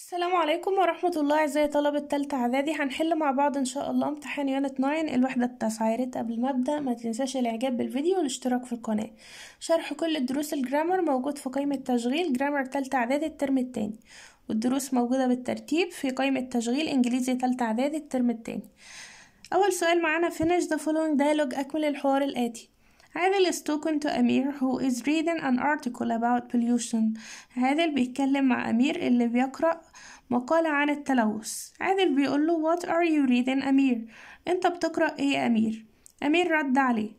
السلام عليكم ورحمة الله أعزائي طلبة التالتة إعدادي هنحل مع بعض إن شاء الله امتحان يونت 9 الوحدة التاسعة يا ريت قبل ما أبدأ ما تنساش الإعجاب بالفيديو والاشتراك في القناة شرح كل دروس الجرامر موجود في قائمة تشغيل جرامر تالتة إعدادي الترم التاني والدروس موجودة بالترتيب في قائمة تشغيل إنجليزي تالتة إعدادي الترم التاني أول سؤال معانا finish the following dialogue أكمل الحوار الآتي هذا is talking to أمير who is reading an article about pollution هذا اللي بيتكلم مع أمير اللي بيقرأ مقالة عن التلوث عادل بيقول له what are you reading أمير أنت بتقرأ إيه يا أمير أمير رد عليه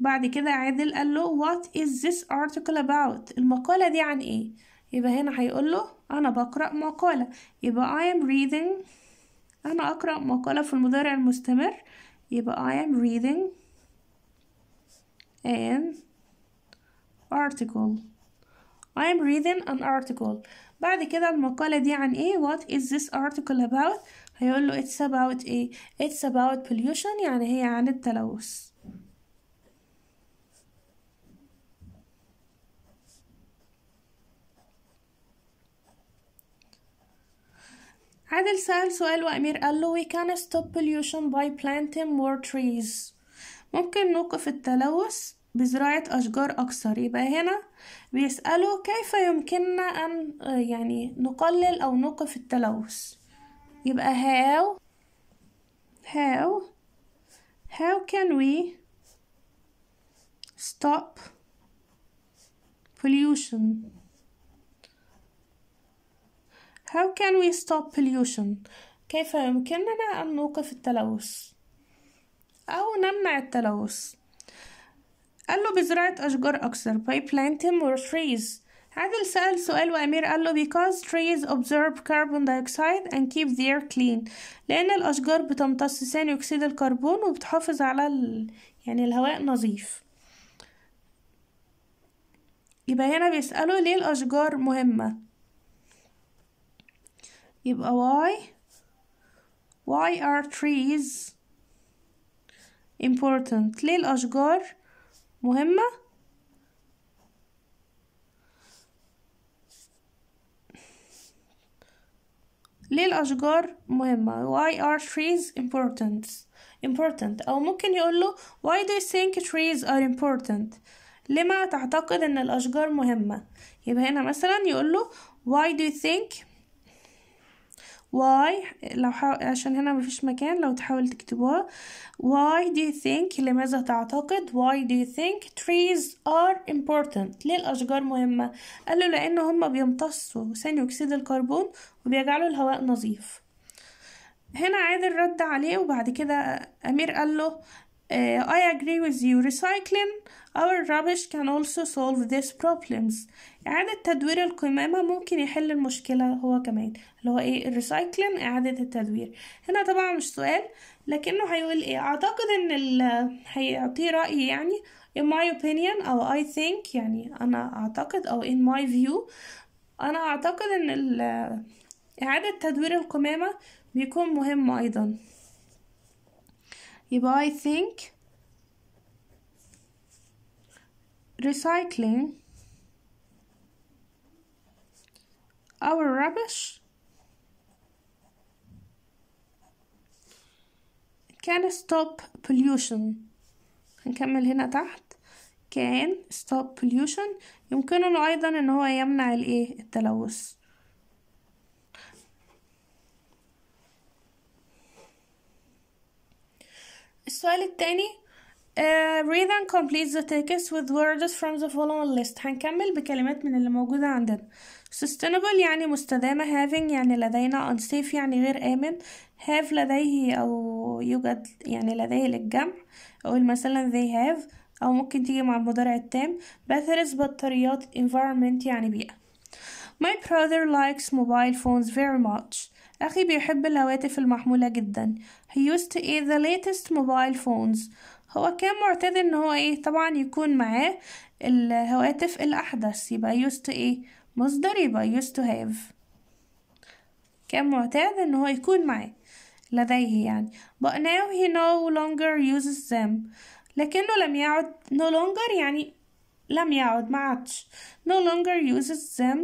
بعد كده عادل قال له what is this article about المقالة دي عن إيه يبقى هنا هيقول له أنا بقرأ مقالة يبقى I am reading أنا أقرأ مقالة في المضارع المستمر يبقى I am reading an article I am reading an article بعد كده المقالة دي عن ايه what is this article about هيقول له it's about ايه it's about pollution يعني هي عن التلوث عادل سأل سؤال وأمير قال له we can stop pollution by planting more trees ممكن نوقف التلوث بزراعة أشجار أكثر يبقى هنا بيسألوا كيف يمكننا أن آه، يعني نقلل أو نوقف التلوث يبقى how how how can we stop pollution how can we stop pollution كيف يمكننا أن نوقف التلوث أو نمنع التلوث قال له بزراعة أشجار أكثر by planting more trees عادل سأل سؤال وأمير قال له because trees absorb carbon dioxide and keep the air clean لأن الأشجار بتمتص ثاني أكسيد الكربون وبتحافظ على ال... يعني الهواء نظيف يبقى هنا بيسألوا ليه الأشجار مهمة يبقى why why are trees important ليه الأشجار مهمة ليه الأشجار مهمة why are trees important important أو ممكن يقول له why do you think trees are important لما تعتقد أن الأشجار مهمة يبقى هنا مثلا يقول له why do you think why لو حا... عشان هنا مفيش مكان لو تحاول تكتبوها why do you think لماذا تعتقد why do you think trees are important ليه الأشجار مهمة له لأن هما بيمتصوا ثاني أكسيد الكربون وبيجعلوا الهواء نظيف هنا عادل رد عليه وبعد كده أمير قال له آه، I agree with you recycling Our rubbish can also solve these problems يعني إعادة تدوير القمامة ممكن يحل المشكلة هو كمان اللي هو إيه recycling إعادة التدوير هنا طبعا مش سؤال لكنه هيقول إيه أعتقد إن ال هيعطيه رأي يعني in my opinion أو I think يعني أنا أعتقد أو in my view أنا أعتقد إن ال إعادة تدوير القمامة بيكون مهم أيضا يبقى I think recycling our rubbish can stop pollution هنكمل هنا تحت can stop pollution يمكنه أيضا إن هو يمنع الإيه التلوث السؤال التاني Uh, read and complete the text with words from the following list هنكمل بكلمات من اللي موجودة عندنا sustainable يعني مستدامة having يعني لدينا unsafe يعني غير آمن have لديه أو يوجد يعني لديه للجمع أو مثلا they have أو ممكن تيجي مع المضارع التام batteries بطاريات environment يعني بيئة my brother likes mobile phones very much أخي بيحب الهواتف المحمولة جدا he used to eat the latest mobile phones هو كان معتاد ان هو ايه طبعا يكون معاه الهواتف الاحدث يبقى used to ايه مصدر يبقى used to have كان معتاد ان هو يكون معاه لديه يعني but now he no longer uses them لكنه لم يعد no longer يعني لم يعد ما عادش no longer uses them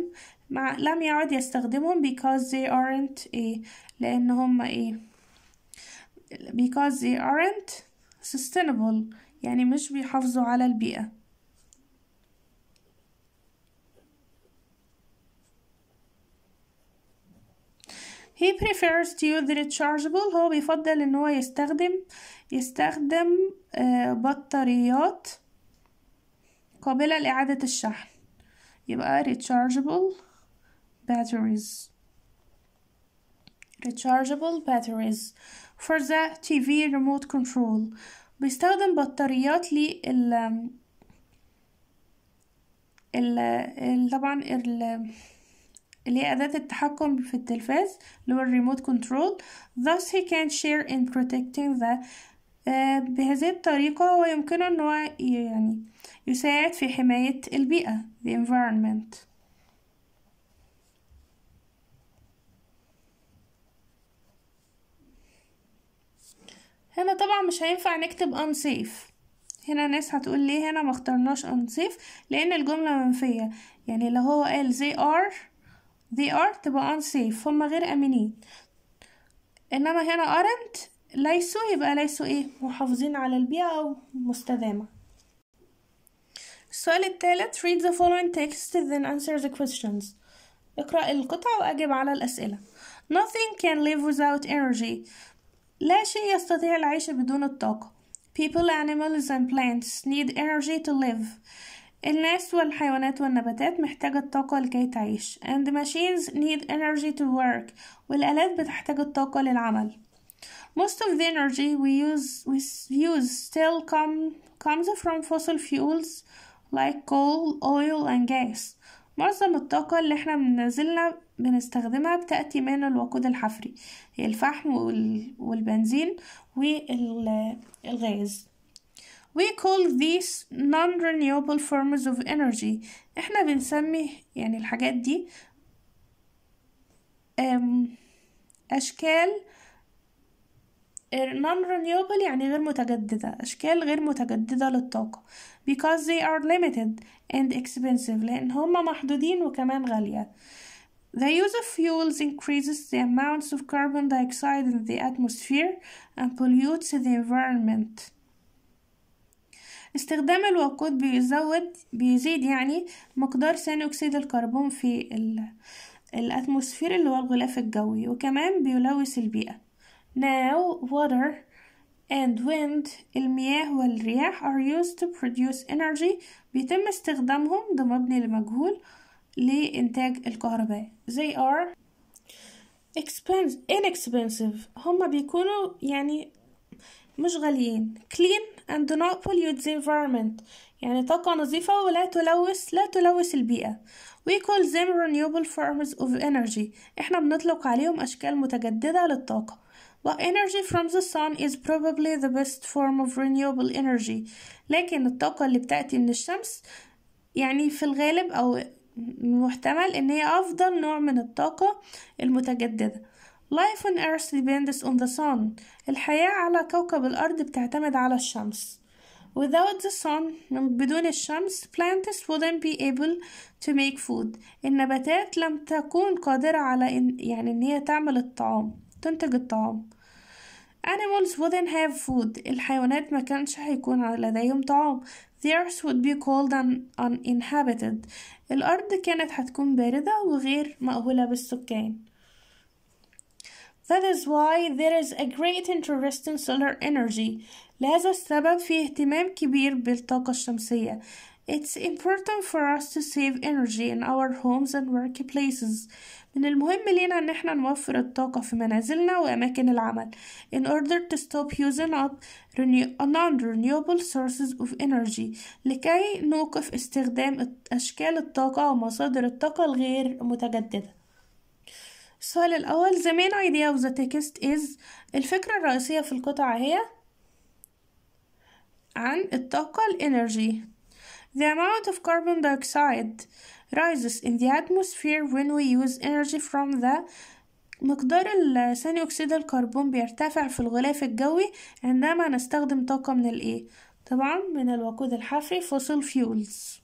مع لم يعد يستخدمهم because they aren't ايه لان هم ايه because they aren't sustainable يعني مش بيحافظوا على البيئة he prefers to use rechargeable هو بيفضل ان هو يستخدم يستخدم آه، بطاريات قابلة لإعادة الشحن يبقى rechargeable batteries rechargeable batteries for the TV remote control بيستخدم بطاريات لل ال طبعا ال اللي هي أداة التحكم في التلفاز اللي هو الريموت كنترول thus he can share in protecting the آه، بهذه الطريقة هو يمكنه أنه يعني يساعد في حماية البيئة the environment هنا طبعا مش هينفع نكتب unsafe هنا ناس هتقول ليه هنا ما اخترناش unsafe لان الجملة منفية يعني لو هو قال they are they are تبقى unsafe هما غير امنين انما هنا aren't ليسوا يبقى ليسوا ايه محافظين على البيئة او مستدامة السؤال الثالث read the following text then answer the questions اقرأ القطعة واجب على الاسئلة nothing can live without energy لا شيء يستطيع العيش بدون الطاقة People, animals and plants need energy to live الناس والحيوانات والنباتات محتاجة الطاقة لكي تعيش and the machines need energy to work والآلات بتحتاج الطاقة للعمل Most of the energy we use, we use still come, comes from fossil fuels like coal, oil and gas معظم الطاقة اللي احنا بننزلنا بنستخدمها بتأتي من الوقود الحفري هي الفحم والبنزين والغاز We call these non-renewable forms of energy احنا بنسمي يعني الحاجات دي أشكال non renewable يعني غير متجددة أشكال غير متجددة للطاقة because they are limited and expensive لأن هما محدودين وكمان غالية The use of fuels increases the amounts of carbon dioxide in the atmosphere and pollutes the environment. استخدام الوقود بيزود بيزيد يعني مقدار ثاني أكسيد الكربون في الأتموسفير اللي هو الغلاف الجوي وكمان بيلوث البيئة. Now water and wind المياه والرياح are used to produce energy بيتم استخدامهم ده مبني لمجهول لإنتاج الكهرباء they are expensive inexpensive هما بيكونوا يعني مش غاليين clean and do not pollute the environment يعني طاقة نظيفة ولا تلوث لا تلوث البيئة we call them renewable forms of energy احنا بنطلق عليهم أشكال متجددة للطاقة but energy from the sun is probably the best form of renewable energy لكن الطاقة اللي بتأتي من الشمس يعني في الغالب أو محتمل ان هي افضل نوع من الطاقة المتجددة Life on Earth depends on the sun الحياة على كوكب الأرض بتعتمد على الشمس Without the sun بدون الشمس plants wouldn't be able to make food النباتات لم تكون قادرة على إن يعني إن هي تعمل الطعام تنتج الطعام Animals wouldn't have food الحيوانات ما كانش هيكون لديهم طعام The earth would be cold and uninhabited الأرض كانت هتكون باردة وغير مأهولة بالسكان That is why there is a great interest in solar energy لهذا السبب في اهتمام كبير بالطاقة الشمسية It's important for us to save energy in our homes and workplaces. من المهم لينا ان احنا نوفر الطاقة في منازلنا واماكن العمل in order to stop using up non-renewable sources of energy لكي نوقف استخدام اشكال الطاقة ومصادر الطاقة الغير متجددة السؤال الأول the main idea of the text is الفكرة الرئيسية في القطعة هي عن الطاقة الانرجي the amount of carbon dioxide rises in the atmosphere when we use energy from the مقدار ثاني أكسيد الكربون بيرتفع في الغلاف الجوي عندما نستخدم طاقة من الإيه e، طبعا من الوقود الحفري fossil fuels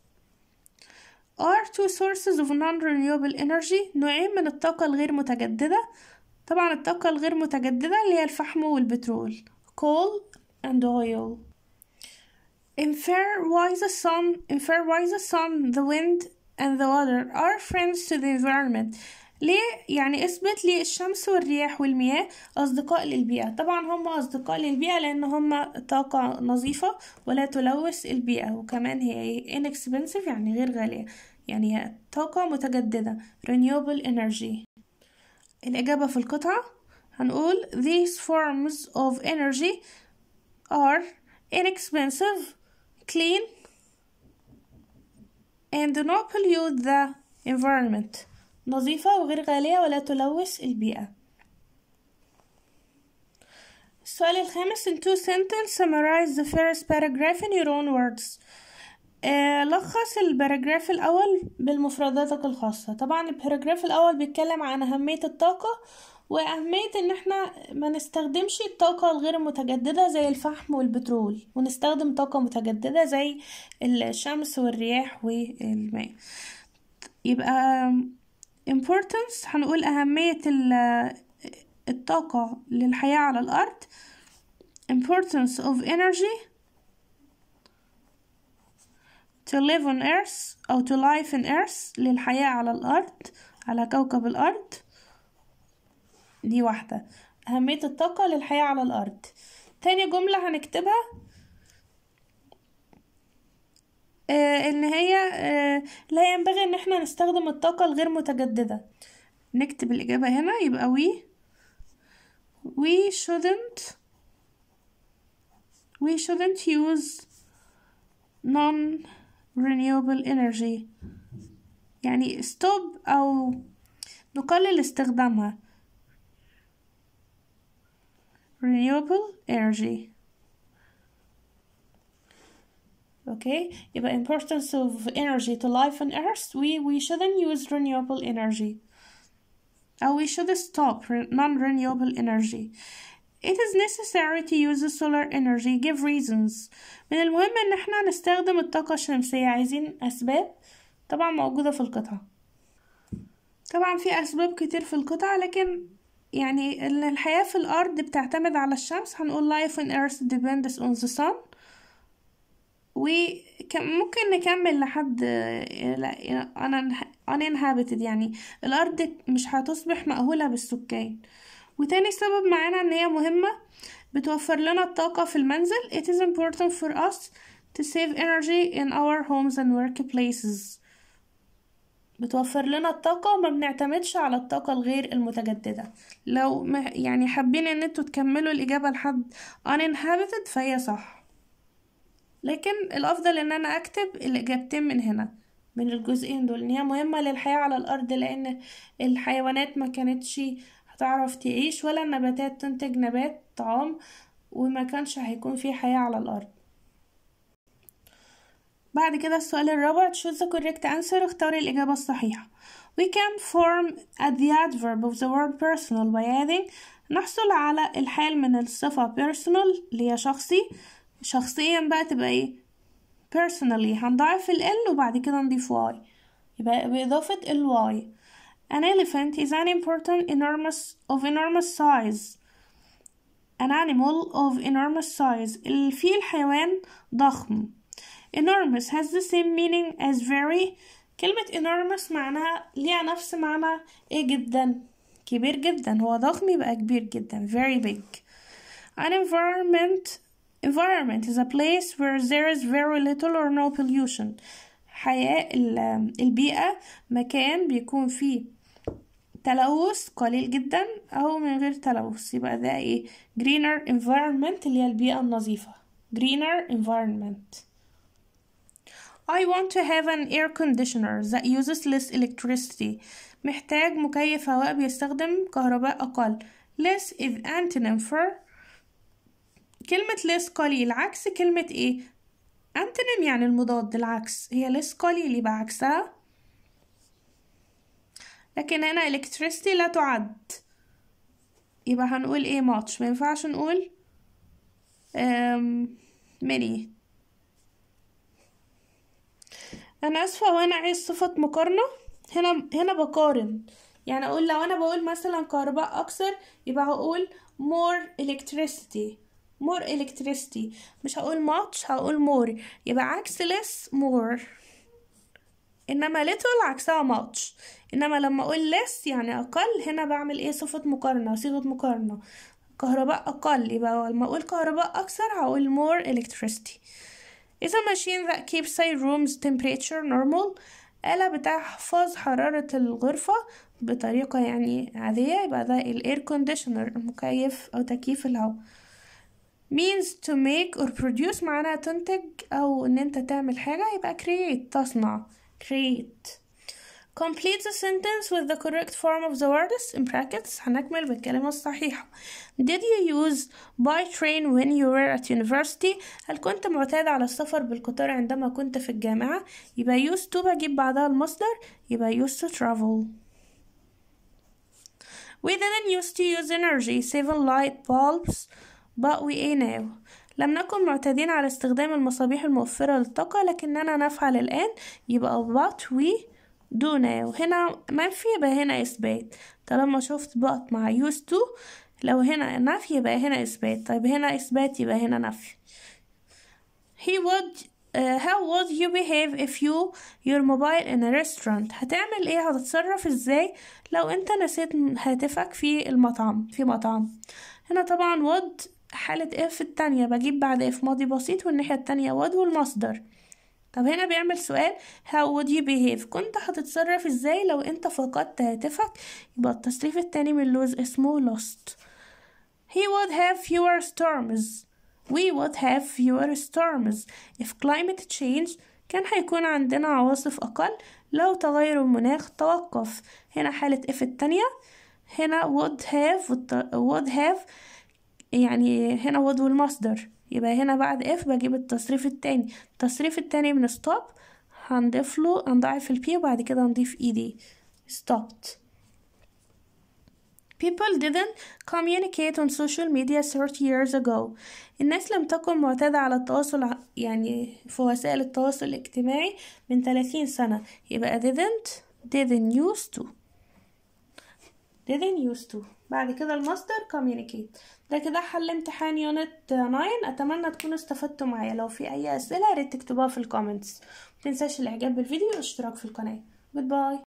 are two sources of non-renewable energy نوعين من الطاقة الغير متجددة طبعا الطاقة الغير متجددة اللي هي الفحم والبترول coal and oil In fair the sun, in fair the sun, the wind and the water are friends to the environment ليه يعني اثبت لي الشمس والرياح والمياه أصدقاء للبيئة طبعا هم أصدقاء للبيئة لأن هم طاقة نظيفة ولا تلوث البيئة وكمان هي inexpensive يعني غير غالية يعني هي طاقة متجددة renewable energy الإجابة في القطعة هنقول these forms of energy are inexpensive clean and do not pollute the environment نظيفة وغير غالية ولا تلوث البيئة السؤال الخامس in two sentences summarize the first paragraph in your own words uh, لخص الباراجراف الأول بمفرداتك الخاصة طبعا الباراجراف الأول بيتكلم عن أهمية الطاقة وأهمية إن احنا ما نستخدمش الطاقة الغير متجددة زي الفحم والبترول ونستخدم طاقة متجددة زي الشمس والرياح والماء يبقى importance هنقول أهمية الطاقة للحياة على الأرض importance of energy to live on earth أو to life on earth للحياة على الأرض على كوكب الأرض دي واحدة أهمية الطاقة للحياة على الأرض تاني جملة هنكتبها آه إن هي آه لا ينبغي إن احنا نستخدم الطاقة الغير متجددة نكتب الإجابة هنا يبقى we we shouldn't we shouldn't use non renewable energy يعني stop أو نقلل استخدامها renewable energy. Okay, the importance of energy to life on Earth, we, we shouldn't use renewable energy. And we should stop non-renewable energy. It is necessary to use the solar energy. Give reasons. من المهم إن احنا نستخدم الطاقة الشمسية. عايزين أسباب طبعا موجودة في القطعة. طبعا في أسباب كتير في القطعة لكن يعني الحياة في الأرض بتعتمد على الشمس هنقول life on earth depends on the sun وممكن نكمل لحد uninhabited يعني الأرض مش هتصبح مأهولة بالسكان وتاني سبب معانا إن هي مهمة بتوفر لنا الطاقة في المنزل it is important for us to save energy in our homes and workplaces بتوفر لنا الطاقة وما بنعتمدش على الطاقة الغير المتجددة لو يعني حابين ان انتوا تكملوا الإجابة لحد uninhabited فهي صح لكن الأفضل ان انا اكتب الإجابتين من هنا من الجزئين دول ان هي مهمة للحياة على الأرض لأن الحيوانات ما كانتش هتعرف تعيش ولا النباتات تنتج نبات طعام وما كانش هيكون في حياة على الأرض بعد كده السؤال الرابع choose the correct answer اختار الإجابة الصحيحة we can form the adverb of the word personal by adding نحصل على الحال من الصفة personal اللي هي شخصي شخصيا بقى تبقى ايه personally هنضعف ال L وبعد كده نضيف Y يبقى بإضافة ال Y an elephant is an important enormous of enormous size an animal of enormous size الفيل حيوان ضخم enormous has the same meaning as very كلمة enormous معناها ليها نفس معنى ايه جدا كبير جدا هو ضخم يبقى كبير جدا very big an environment environment is a place where there is very little or no pollution حياة البيئة مكان بيكون فيه تلوث قليل جدا أو من غير تلوث يبقى ده إيه greener environment اللي هي البيئة النظيفة greener environment I want to have an air conditioner that uses less electricity محتاج مكيف هواء بيستخدم كهرباء أقل less is antonym for كلمة less قليل عكس كلمة ايه antonym يعني المضاد العكس هي less قليل يبقى عكسها لكن هنا electricity لا تعد يبقى هنقول ايه much مينفعش نقول um, many انا اسفه وانا عايز صفه مقارنه هنا هنا بقارن يعني اقول لو انا بقول مثلا كهرباء اكثر يبقى هقول more electricity more electricity مش هقول much هقول more يبقى عكس less more انما little عكسها much انما لما اقول less يعني اقل هنا بعمل ايه صفة مقارنة صيغة مقارنة كهرباء اقل يبقى لما اقول كهرباء اكثر هقول more electricity إذا ماشين that keeps the room's temperature normal آلة بتحفظ حرارة الغرفة بطريقة يعني عادية يبقى ده الاير كونديشنر مكيف أو تكييف الهواء means to make or produce معناها تنتج أو إن أنت تعمل حاجة يبقى create تصنع create Complete the sentence with the correct form of the words in brackets هنكمل بالكلمة الصحيحة Did you use by train when you were at university هل كنت معتاد على السفر بالقطار عندما كنت في الجامعة يبقى used to بجيب بعدها المصدر يبقى used to travel We didn't used to use energy seven light bulbs but we are now لم نكن معتادين على استخدام المصابيح الموفرة للطاقة لكننا نفعل الآن يبقى but we دونه وهنا منفي يبقى هنا إثبات طالما شفت بقط مع يوز تو لو هنا نفي يبقى هنا إثبات طيب هنا إثبات يبقى هنا نفي هي وود uh, how would you behave if you your mobile in a restaurant هتعمل ايه هتتصرف ازاي لو انت نسيت هاتفك في المطعم في مطعم هنا طبعا would حالة اف التانية بجيب بعد اف ماضي بسيط والناحية التانية would والمصدر طب هنا بيعمل سؤال how would you behave كنت هتتصرف ازاي لو انت فقدت هاتفك يبقى التصريف التاني من لوز اسمه lost he would have fewer storms we would have fewer storms if climate change كان هيكون عندنا عواصف أقل لو تغير المناخ توقف هنا حالة if التانية هنا would have would have يعني هنا would والمصدر يبقى هنا بعد اف بجيب التصريف التاني التصريف التاني من ستوب هنضيف له هنضاعف p وبعد كده هنضيف اي e دي stopped People didn't communicate on social media 30 years ago. الناس لم تكن معتادة على التواصل يعني في وسائل التواصل الاجتماعي من 30 سنة يبقى didn't didn't used to didn't used to بعد كده المصدر communicate ده كده حل امتحان يونت 9 اتمنى تكونوا استفدتوا معايا لو في اي اسئله يا ريت تكتبوها في الكومنتس متنساش الاعجاب بالفيديو والاشتراك في القناه جود باي